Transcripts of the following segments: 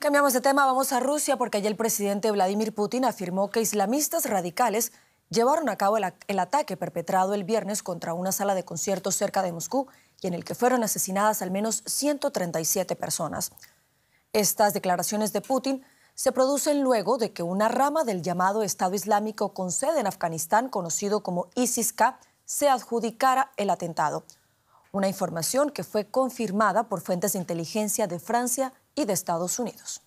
Cambiamos de tema, vamos a Rusia porque ayer el presidente Vladimir Putin afirmó que islamistas radicales llevaron a cabo el, ataque perpetrado el viernes contra una sala de conciertos cerca de Moscú y en el que fueron asesinadas al menos 137 personas. Estas declaraciones de Putin se producen luego de que una rama del llamado Estado Islámico con sede en Afganistán, conocido como ISIS-K, se adjudicara el atentado. Una información que fue confirmada por fuentes de inteligencia de Francia y de Estados Unidos.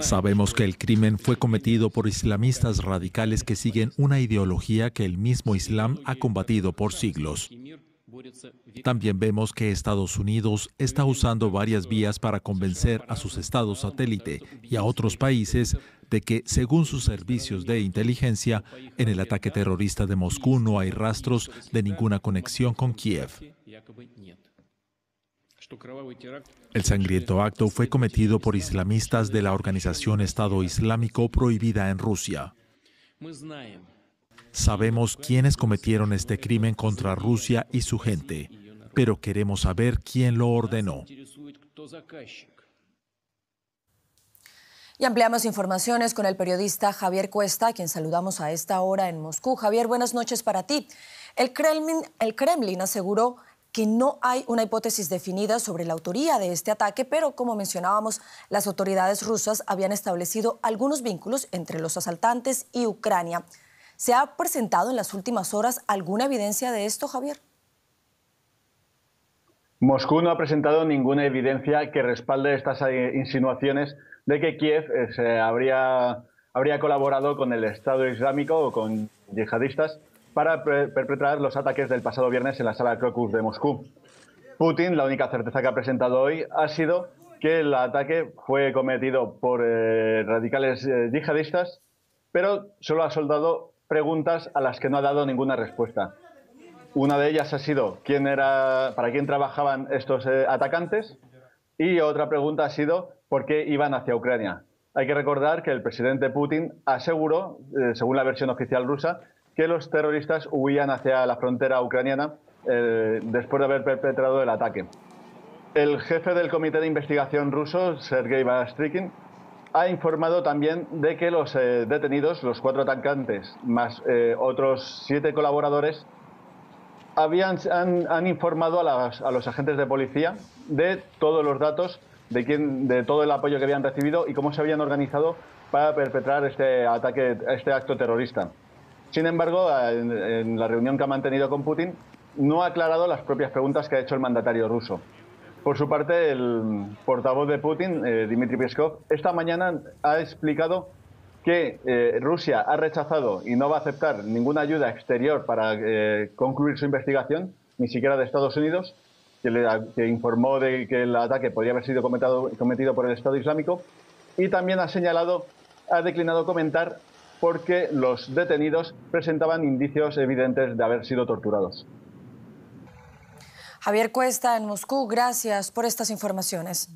Sabemos que el crimen fue cometido por islamistas radicales que siguen una ideología que el mismo Islam ha combatido por siglos. También vemos que Estados Unidos está usando varias vías para convencer a sus estados satélite y a otros países de que, según sus servicios de inteligencia, en el ataque terrorista de Moscú no hay rastros de ninguna conexión con Kiev. El sangriento acto fue cometido por islamistas de la organización Estado Islámico prohibida en Rusia. Sabemos quiénes cometieron este crimen contra Rusia y su gente, pero queremos saber quién lo ordenó. Y ampliamos informaciones con el periodista Javier Cuesta, a quien saludamos a esta hora en Moscú. Javier, buenas noches para ti. El Kremlin, el Kremlin aseguró que no hay una hipótesis definida sobre la autoría de este ataque, pero como mencionábamos, las autoridades rusas habían establecido algunos vínculos entre los asaltantes y Ucrania. ¿Se ha presentado en las últimas horas alguna evidencia de esto, Javier? Moscú no ha presentado ninguna evidencia que respalde estas eh, insinuaciones de que Kiev eh, se habría, habría colaborado con el Estado Islámico o con yihadistas para perpetrar los ataques del pasado viernes en la sala de Crocus de Moscú. Putin, la única certeza que ha presentado hoy, ha sido que el ataque fue cometido por eh, radicales eh, yihadistas, pero solo ha soltado preguntas a las que no ha dado ninguna respuesta. Una de ellas ha sido quién era, para quién trabajaban estos eh, atacantes y otra pregunta ha sido por qué iban hacia Ucrania. Hay que recordar que el presidente Putin aseguró, según la versión oficial rusa, que los terroristas huían hacia la frontera ucraniana eh, después de haber perpetrado el ataque. El jefe del Comité de Investigación ruso, Sergei Vastrikin... ha informado también de que los eh, detenidos, los cuatro atacantes, más eh, otros siete colaboradores, habían, han, informado a, los agentes de policía de todos los datos, de, quién, de todo el apoyo que habían recibido y cómo se habían organizado para perpetrar este ataque, este acto terrorista. Sin embargo, en, la reunión que ha mantenido con Putin, no ha aclarado las propias preguntas que ha hecho el mandatario ruso. Por su parte, el portavoz de Putin, eh, Dmitry Peskov, esta mañana ha explicado que eh, Rusia ha rechazado y no va a aceptar ninguna ayuda exterior para eh, concluir su investigación, ni siquiera de Estados Unidos, que, informó de que el ataque podría haber sido cometido por el Estado Islámico, y también ha señalado, ha declinado comentar porque los detenidos presentaban indicios evidentes de haber sido torturados. Javier Cuesta en Moscú, gracias por estas informaciones.